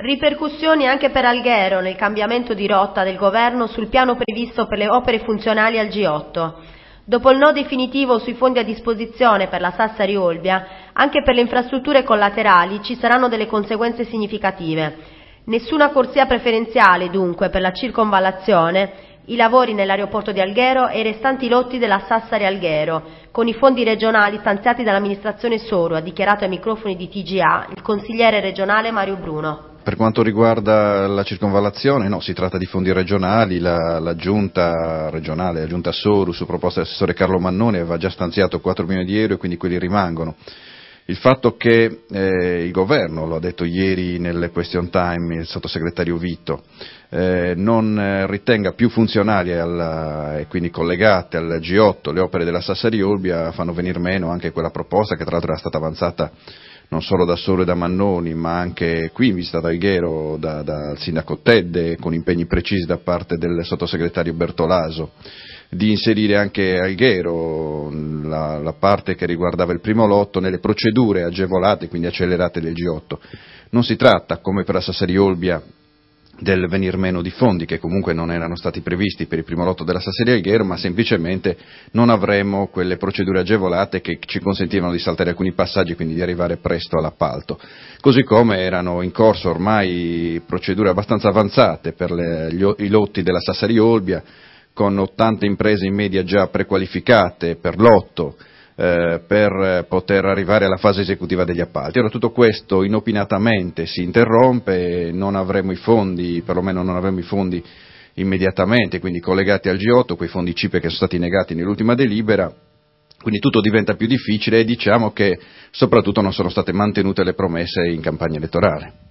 Ripercussioni anche per Alghero nel cambiamento di rotta del governo sul piano previsto per le opere funzionali al G8. Dopo il no definitivo sui fondi a disposizione per la Sassari Olbia, anche per le infrastrutture collaterali ci saranno delle conseguenze significative. Nessuna corsia preferenziale dunque per la circonvallazione i lavori nell'aeroporto di Alghero e i restanti lotti della Sassari Alghero, con i fondi regionali stanziati dall'amministrazione Soro, ha dichiarato ai microfoni di TGA il consigliere regionale Mario Bruno. Per quanto riguarda la circonvallazione, no, si tratta di fondi regionali, la, la giunta regionale, la giunta Soru, su proposta dell'assessore Carlo Mannone, aveva già stanziato 4 milioni di euro e quindi quelli rimangono. Il fatto che eh, il governo, lo ha detto ieri nel question time il sottosegretario Vito, eh, non eh, ritenga più funzionali alla, e quindi collegate al G8 le opere della Sassari Olbia fanno venir meno anche quella proposta che tra l'altro era stata avanzata non solo da Solo e da Mannoni, ma anche qui in visita da Alghero, da, dal sindaco Tedde, con impegni precisi da parte del sottosegretario Bertolaso di inserire anche Alghero, la, la, parte che riguardava il primo lotto, nelle procedure agevolate, quindi accelerate del G8. Non si tratta, come per la Sassari Olbia, del venir meno di fondi che comunque non erano stati previsti per il primo lotto della Sasseria Alghero, ma semplicemente non avremmo quelle procedure agevolate che ci consentivano di saltare alcuni passaggi e quindi di arrivare presto all'appalto. Così come erano in corso ormai procedure abbastanza avanzate per le, gli, i lotti della Sasseria Olbia, con 80 imprese in media già prequalificate per lotto, eh, per poter arrivare alla fase esecutiva degli appalti. Ora tutto questo inopinatamente si interrompe, non avremo i fondi, perlomeno non avremo i fondi immediatamente, quindi collegati al G8, quei fondi CIPE che sono stati negati nell'ultima delibera, quindi tutto diventa più difficile e diciamo che soprattutto non sono state mantenute le promesse in campagna elettorale.